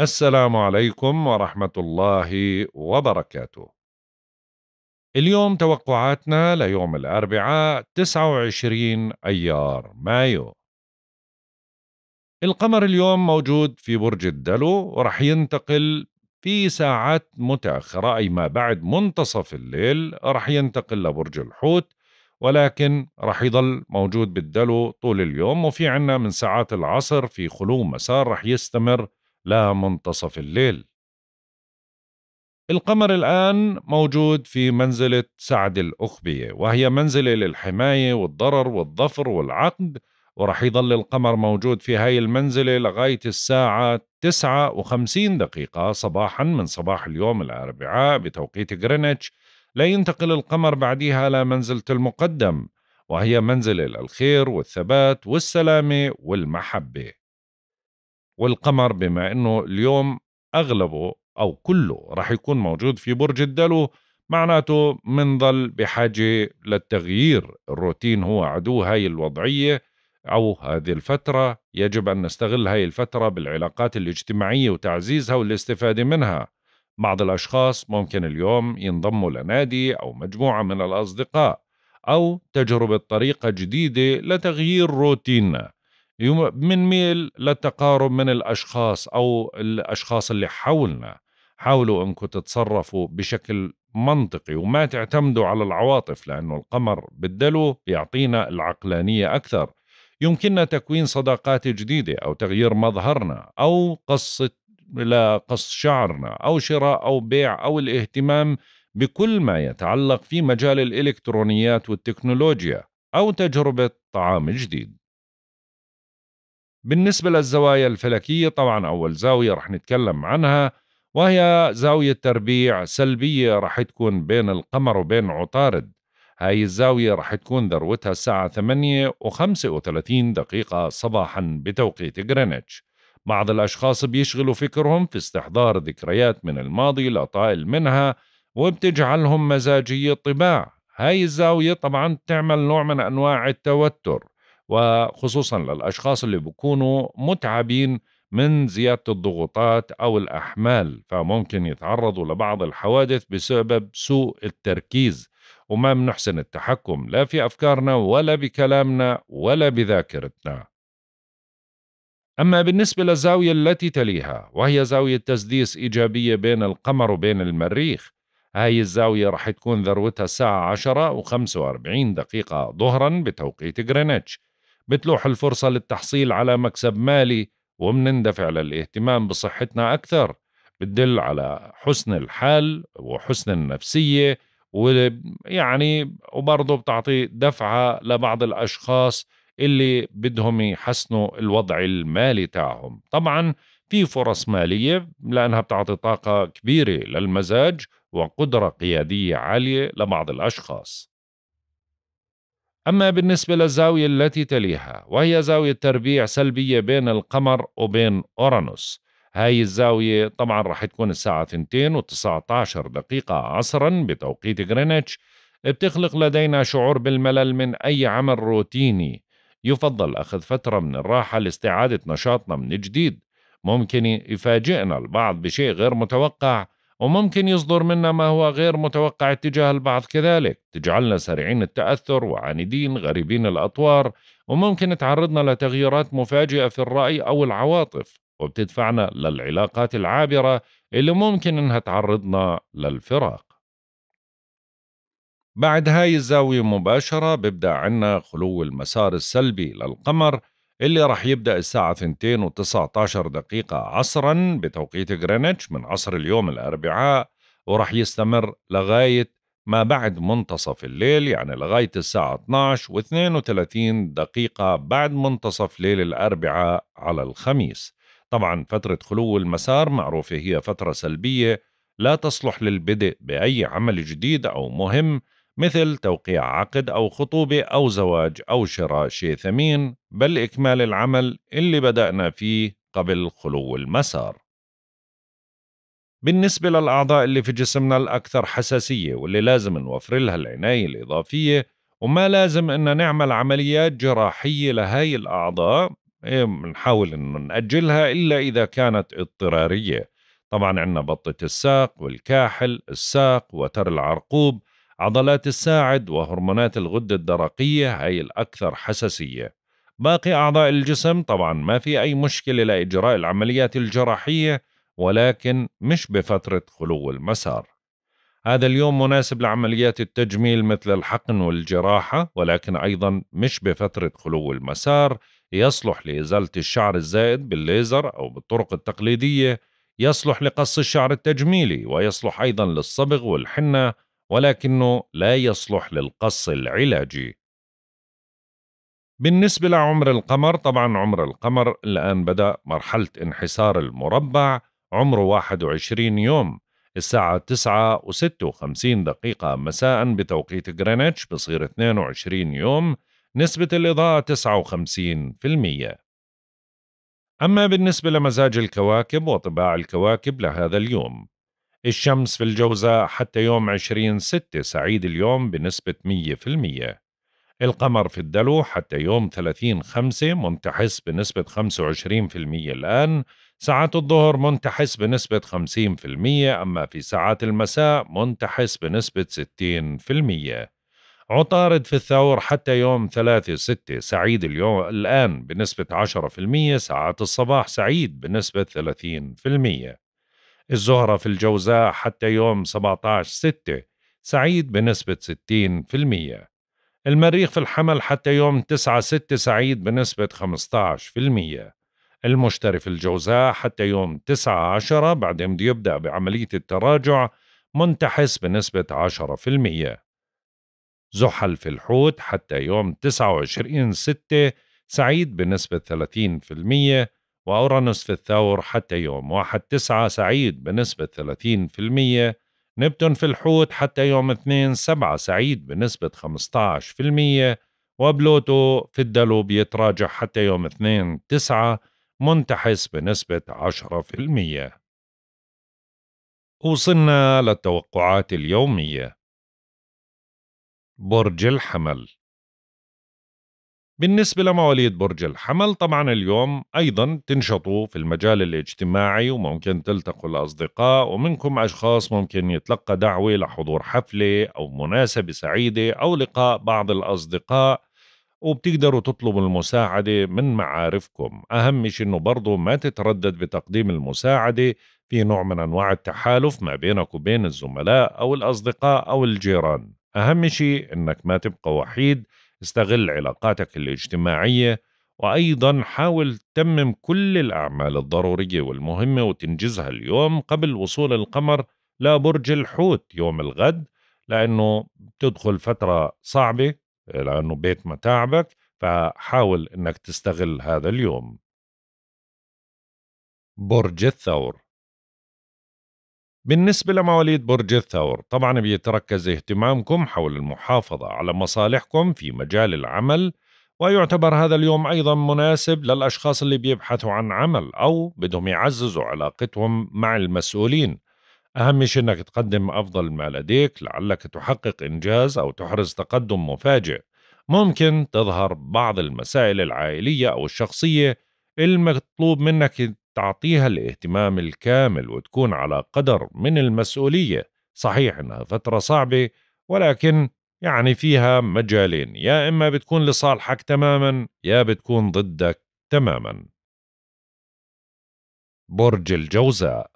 السلام عليكم ورحمة الله وبركاته. اليوم توقعاتنا ليوم الأربعاء 29 أيار مايو. القمر اليوم موجود في برج الدلو ورح ينتقل في ساعات متأخرة أي ما بعد منتصف الليل رح ينتقل لبرج الحوت ولكن رح يضل موجود بالدلو طول اليوم وفي عنا من ساعات العصر في خلو مسار رح يستمر لا منتصف الليل القمر الآن موجود في منزلة سعد الأخبية وهي منزلة للحماية والضرر والظفر والعقد ورح يظل القمر موجود في هاي المنزلة لغاية الساعة تسعة وخمسين دقيقة صباحا من صباح اليوم الأربعاء بتوقيت غرينتش لينتقل القمر بعدها لمنزلة المقدم وهي منزلة للخير والثبات والسلامة والمحبة والقمر بما انه اليوم اغلبه او كله رح يكون موجود في برج الدلو معناته منظل بحاجة للتغيير الروتين هو عدو هاي الوضعية أو هذه الفترة يجب أن نستغل هاي الفترة بالعلاقات الاجتماعية وتعزيزها والاستفادة منها بعض الأشخاص ممكن اليوم ينضموا لنادي أو مجموعة من الأصدقاء أو تجربة طريقة جديدة لتغيير روتيننا بنميل للتقارب من الأشخاص أو الأشخاص اللي حولنا حاولوا أنكم تتصرفوا بشكل منطقي وما تعتمدوا على العواطف لأنه القمر بالدلو يعطينا العقلانية أكثر يمكننا تكوين صداقات جديدة أو تغيير مظهرنا أو قصة لقص شعرنا أو شراء أو بيع أو الاهتمام بكل ما يتعلق في مجال الإلكترونيات والتكنولوجيا أو تجربة طعام جديد بالنسبة للزوايا الفلكية طبعا أول زاوية رح نتكلم عنها وهي زاوية تربيع سلبية رح تكون بين القمر وبين عطارد هاي الزاوية رح تكون ذروتها الساعة 8 و 35 دقيقة صباحا بتوقيت غرينتش بعض الأشخاص بيشغلوا فكرهم في استحضار ذكريات من الماضي لطائل منها وبتجعلهم مزاجي الطباع هاي الزاوية طبعا بتعمل نوع من أنواع التوتر وخصوصا للأشخاص اللي بيكونوا متعبين من زيادة الضغوطات أو الأحمال فممكن يتعرضوا لبعض الحوادث بسبب سوء التركيز وما بنحسن التحكم لا في أفكارنا ولا بكلامنا ولا بذاكرتنا أما بالنسبة للزاوية التي تليها وهي زاوية تسديس إيجابية بين القمر وبين المريخ هاي الزاوية رح تكون ذروتها الساعة 10 و45 دقيقة ظهرا بتوقيت غرينتش بتلوح الفرصة للتحصيل على مكسب مالي ومنندفع للاهتمام بصحتنا أكثر بتدل على حسن الحال وحسن النفسية ويعني وبرضه بتعطي دفعة لبعض الأشخاص اللي بدهم يحسنوا الوضع المالي تاعهم طبعا في فرص مالية لأنها بتعطي طاقة كبيرة للمزاج وقدرة قيادية عالية لبعض الأشخاص أما بالنسبة للزاوية التي تليها وهي زاوية تربيع سلبية بين القمر وبين أورانوس هاي الزاوية طبعا رح تكون الساعة 2 و19 دقيقة عصرا بتوقيت غرينتش بتخلق لدينا شعور بالملل من أي عمل روتيني يفضل أخذ فترة من الراحة لاستعادة نشاطنا من جديد ممكن يفاجئنا البعض بشيء غير متوقع وممكن يصدر منا ما هو غير متوقع اتجاه البعض كذلك تجعلنا سريعين التأثر وعنيدين غريبين الأطوار وممكن تعرضنا لتغييرات مفاجئة في الرأي أو العواطف وبتدفعنا للعلاقات العابرة اللي ممكن إنها تعرضنا للفراق بعد هاي الزاوية مباشرة ببدأ عنا خلو المسار السلبي للقمر اللي راح يبدأ الساعة 2 و19 دقيقة عصرا بتوقيت غرينتش من عصر اليوم الأربعاء وراح يستمر لغاية ما بعد منتصف الليل يعني لغاية الساعة 12 و32 دقيقة بعد منتصف ليل الأربعاء على الخميس طبعا فترة خلو المسار معروفة هي فترة سلبية لا تصلح للبدء بأي عمل جديد أو مهم مثل توقيع عقد أو خطوبة أو زواج أو شراء شيء ثمين بل إكمال العمل اللي بدأنا فيه قبل خلو المسار بالنسبة للأعضاء اللي في جسمنا الأكثر حساسية واللي لازم نوفر لها العناية الإضافية وما لازم إن نعمل عمليات جراحية لهاي الأعضاء إيه، نحاول إنه نأجلها إلا إذا كانت اضطرارية طبعا عندنا بطة الساق والكاحل الساق وتر العرقوب عضلات الساعد وهرمونات الغدة الدرقية هي الأكثر حساسية باقي أعضاء الجسم طبعا ما في أي مشكلة لإجراء العمليات الجراحية ولكن مش بفترة خلو المسار هذا اليوم مناسب لعمليات التجميل مثل الحقن والجراحة ولكن أيضا مش بفترة خلو المسار يصلح لإزالة الشعر الزائد بالليزر أو بالطرق التقليدية يصلح لقص الشعر التجميلي ويصلح أيضا للصبغ والحنة ولكنه لا يصلح للقص العلاجي بالنسبة لعمر القمر طبعا عمر القمر الآن بدأ مرحلة انحسار المربع عمره 21 يوم الساعة 9 و56 دقيقة مساء بتوقيت غرينتش بصير 22 يوم نسبة الإضاءة 59% أما بالنسبة لمزاج الكواكب وطباع الكواكب لهذا اليوم الشمس في الجوزاء حتى يوم 20 ستة سعيد اليوم بنسبة 100% القمر في الدلو حتى يوم 30 خمسة منتحس بنسبة 25% الآن ساعات الظهر منتحس بنسبة 50% أما في ساعات المساء منتحس بنسبة 60% عطارد في الثور حتى يوم 3 6 سعيد اليوم الآن بنسبة 10% ساعات الصباح سعيد بنسبة 30% الزهرة في الجوزاء حتى يوم 17 6 سعيد بنسبة 60% المريخ في الحمل حتى يوم 9 6 سعيد بنسبة 15% المشتري في الجوزاء حتى يوم 9 10 بعد بده يبدأ بعملية التراجع منتحس بنسبة 10% زحل في الحوت حتى يوم 29 6 سعيد بنسبة 30% وأورانوس في الثور حتى يوم واحد تسعة سعيد بنسبة 30% نبتون في الحوت حتى يوم اثنين سبعة سعيد بنسبة 15% وبلوتو في الدلو بيتراجع حتى يوم اثنين تسعة منتحس بنسبة 10% وصلنا للتوقعات اليومية برج الحمل بالنسبة لمواليد برج الحمل طبعا اليوم أيضا تنشطوا في المجال الاجتماعي وممكن تلتقوا الأصدقاء ومنكم أشخاص ممكن يتلقى دعوة لحضور حفلة أو مناسبة سعيدة أو لقاء بعض الأصدقاء وبتقدروا تطلبوا المساعدة من معارفكم أهم شيء أنه برضو ما تتردد بتقديم المساعدة في نوع من أنواع التحالف ما بينك وبين الزملاء أو الأصدقاء أو الجيران أهم شيء أنك ما تبقى وحيد استغل علاقاتك الاجتماعية وأيضا حاول تتمم كل الأعمال الضرورية والمهمة وتنجزها اليوم قبل وصول القمر لبرج الحوت يوم الغد لأنه بتدخل فترة صعبة لأنه بيت متاعبك فحاول أنك تستغل هذا اليوم برج الثور بالنسبة لمواليد برج الثور طبعا بيتركز اهتمامكم حول المحافظة على مصالحكم في مجال العمل ويعتبر هذا اليوم أيضا مناسب للأشخاص اللي بيبحثوا عن عمل أو بدهم يعززوا علاقتهم مع المسؤولين أهم شيء أنك تقدم أفضل ما لديك لعلك تحقق إنجاز أو تحرز تقدم مفاجئ ممكن تظهر بعض المسائل العائلية أو الشخصية المطلوب منك تعطيها الاهتمام الكامل وتكون على قدر من المسؤولية صحيح إنها فترة صعبة ولكن يعني فيها مجالين يا إما بتكون لصالحك تماما يا بتكون ضدك تماما برج الجوزاء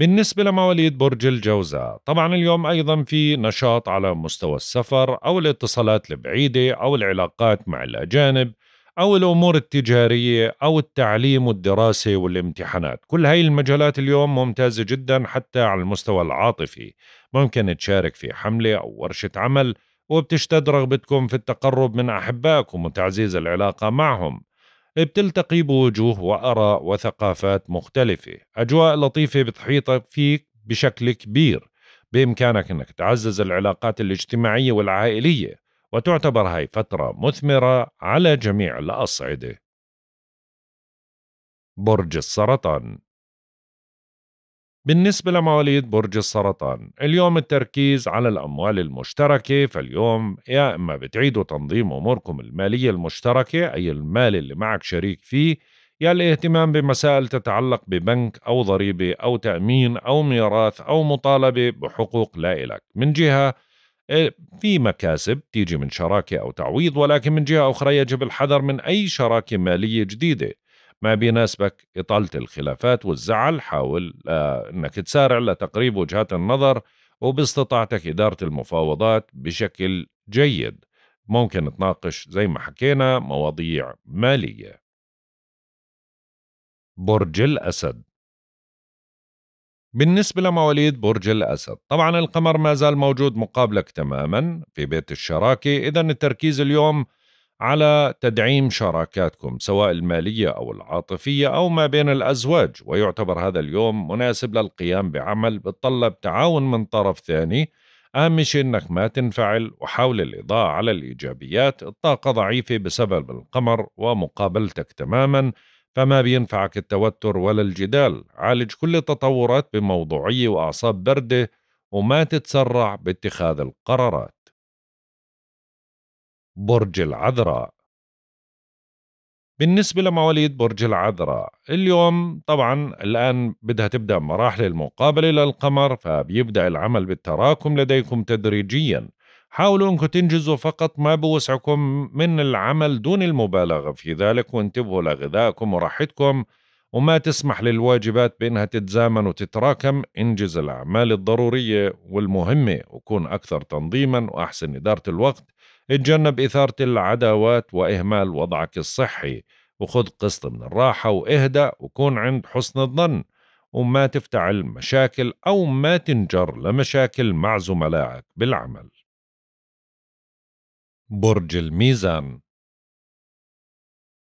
بالنسبة لمواليد برج الجوزاء طبعا اليوم أيضا في نشاط على مستوى السفر أو الاتصالات البعيدة أو العلاقات مع الأجانب أو الأمور التجارية أو التعليم والدراسة والامتحانات كل هاي المجالات اليوم ممتازة جدا حتى على المستوى العاطفي ممكن تشارك في حملة أو ورشة عمل وبتشتد رغبتكم في التقرب من أحبائكم وتعزيز العلاقة معهم بتلتقي بوجوه وآراء وثقافات مختلفة أجواء لطيفة بتحيط فيك بشكل كبير بإمكانك أنك تعزز العلاقات الاجتماعية والعائلية وتعتبر هاي فترة مثمرة على جميع الأصعدة برج السرطان بالنسبة لمواليد برج السرطان اليوم التركيز على الأموال المشتركة فاليوم يا إما بتعيدوا تنظيم أموركم المالية المشتركة أي المال اللي معك شريك فيه يا الاهتمام بمسائل تتعلق ببنك أو ضريبة أو تأمين أو ميراث أو مطالبة بحقوق لا إلك من جهة إيه، في مكاسب تيجي من شراكة أو تعويض ولكن من جهة أخرى يجب الحذر من أي شراكة مالية جديدة ما بيناسبك إطالة الخلافات والزعل حاول آه، أنك تسارع لتقريب وجهات النظر وباستطاعتك إدارة المفاوضات بشكل جيد ممكن تناقش زي ما حكينا مواضيع مالية برج الأسد بالنسبة لمواليد برج الأسد طبعا القمر ما زال موجود مقابلك تماما في بيت الشراكة إذا التركيز اليوم على تدعيم شراكاتكم سواء المالية أو العاطفية أو ما بين الأزواج ويعتبر هذا اليوم مناسب للقيام بعمل بتطلب تعاون من طرف ثاني أهم شيء إنك ما تنفعل وحاول الإضاءة على الإيجابيات الطاقة ضعيفة بسبب القمر ومقابلتك تماماً فما بينفعك التوتر ولا الجدال عالج كل التطورات بموضوعية وأعصاب بردة وما تتسرع باتخاذ القرارات برج العذراء بالنسبة لمواليد برج العذراء اليوم طبعا الآن بدها تبدأ مراحل المقابلة للقمر فبيبدأ العمل بالتراكم لديكم تدريجيا حاولوا انكم تنجزوا فقط ما بوسعكم من العمل دون المبالغة في ذلك وانتبهوا لغذائكم وراحتكم وما تسمح للواجبات بأنها تتزامن وتتراكم انجز الأعمال الضرورية والمهمة وكون أكثر تنظيما وأحسن إدارة الوقت اتجنب إثارة العداوات وإهمال وضعك الصحي وخذ قسط من الراحة واهدأ وكون عند حسن الظن وما تفتعل مشاكل أو ما تنجر لمشاكل مع زملائك بالعمل برج الميزان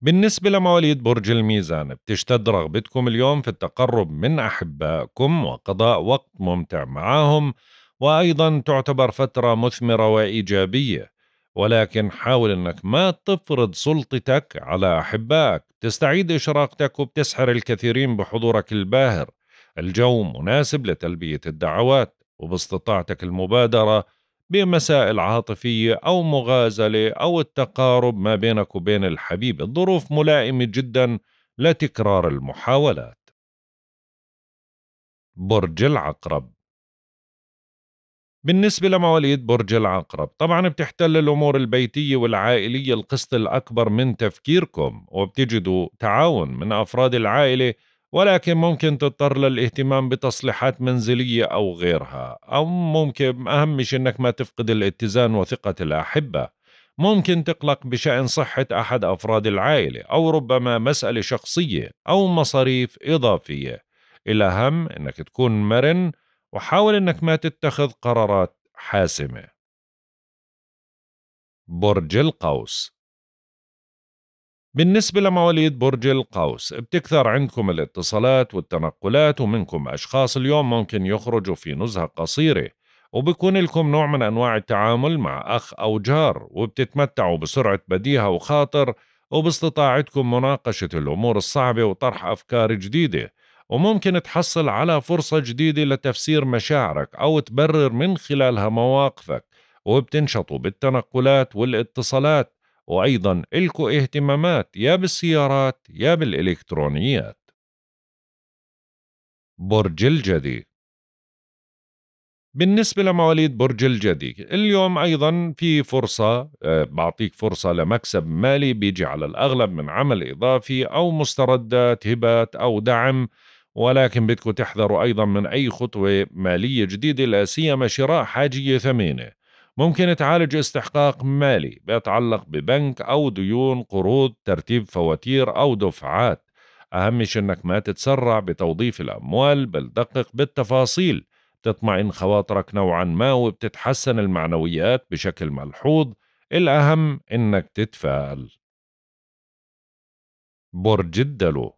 بالنسبة لمواليد برج الميزان بتشتد رغبتكم اليوم في التقرب من أحبائكم وقضاء وقت ممتع معهم وأيضا تعتبر فترة مثمرة وإيجابية ولكن حاول أنك ما تفرض سلطتك على أحبائك تستعيد إشراقتك وبتسحر الكثيرين بحضورك الباهر الجو مناسب لتلبية الدعوات وباستطاعتك المبادرة بمسائل عاطفية أو مغازلة أو التقارب ما بينك وبين الحبيب الظروف ملائمة جدا لتكرار المحاولات برج العقرب بالنسبة لمواليد برج العقرب طبعا بتحتل الأمور البيتية والعائلية القسط الأكبر من تفكيركم وبتجدوا تعاون من أفراد العائلة ولكن ممكن تضطر للاهتمام بتصليحات منزلية أو غيرها أو ممكن أهم شيء أنك ما تفقد الاتزان وثقة الأحبة ممكن تقلق بشأن صحة أحد أفراد العائلة أو ربما مسألة شخصية أو مصاريف إضافية الأهم أنك تكون مرن وحاول أنك ما تتخذ قرارات حاسمة برج القوس بالنسبة لمواليد برج القوس بتكثر عندكم الاتصالات والتنقلات ومنكم أشخاص اليوم ممكن يخرجوا في نزهة قصيرة وبكون لكم نوع من أنواع التعامل مع أخ أو جار وبتتمتعوا بسرعة بديهة وخاطر وباستطاعتكم مناقشة الأمور الصعبة وطرح أفكار جديدة وممكن تحصل على فرصة جديدة لتفسير مشاعرك أو تبرر من خلالها مواقفك وبتنشطوا بالتنقلات والاتصالات وأيضا إلكو اهتمامات يا بالسيارات يا بالإلكترونيات برج الجدي بالنسبة لمواليد برج الجدي اليوم أيضا في فرصة آه، بعطيك فرصة لمكسب مالي بيجي على الأغلب من عمل إضافي أو مستردات هبات أو دعم ولكن بدكم تحذروا أيضا من أي خطوة مالية جديدة لا سيما شراء حاجية ثمينة ممكن تعالج استحقاق مالي بيتعلق ببنك أو ديون قروض ترتيب فواتير أو دفعات أهم شيء إنك ما تتسرع بتوظيف الأموال بل دقق بالتفاصيل تطمئن خواطرك نوعا ما وبتتحسن المعنويات بشكل ملحوظ الأهم إنك تتفائل برج الدلو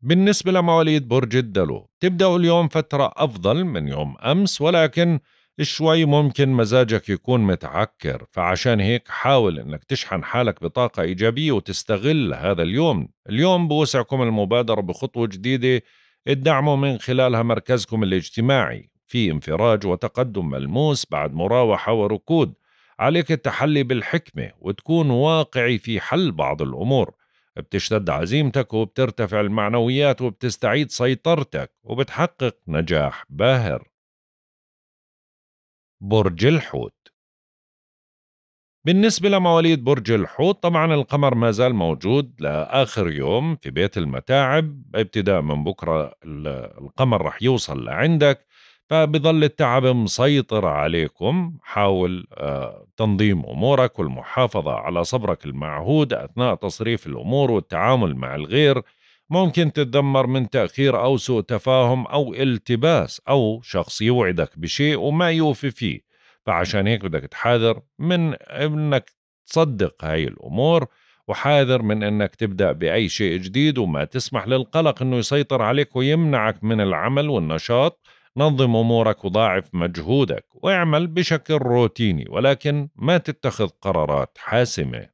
بالنسبة لمواليد برج الدلو تبدأ اليوم فترة أفضل من يوم أمس ولكن شوي ممكن مزاجك يكون متعكر فعشان هيك حاول انك تشحن حالك بطاقة ايجابية وتستغل هذا اليوم اليوم بوسعكم المبادرة بخطوة جديدة ادعموا من خلالها مركزكم الاجتماعي في انفراج وتقدم ملموس بعد مراوحة وركود عليك التحلي بالحكمة وتكون واقعي في حل بعض الأمور بتشتد عزيمتك وبترتفع المعنويات وبتستعيد سيطرتك وبتحقق نجاح باهر برج الحوت بالنسبة لمواليد برج الحوت طبعا القمر ما زال موجود لآخر يوم في بيت المتاعب ابتداء من بكرة القمر رح يوصل لعندك فبظل التعب مسيطر عليكم حاول آه، تنظيم أمورك والمحافظة على صبرك المعهود أثناء تصريف الأمور والتعامل مع الغير ممكن تتدمر من تأخير أو سوء تفاهم أو التباس أو شخص يوعدك بشيء وما يوفي فيه فعشان هيك بدك تحاذر من انك تصدق هاي الامور وحاذر من انك تبدا باي شيء جديد وما تسمح للقلق انه يسيطر عليك ويمنعك من العمل والنشاط نظم امورك وضاعف مجهودك واعمل بشكل روتيني ولكن ما تتخذ قرارات حاسمه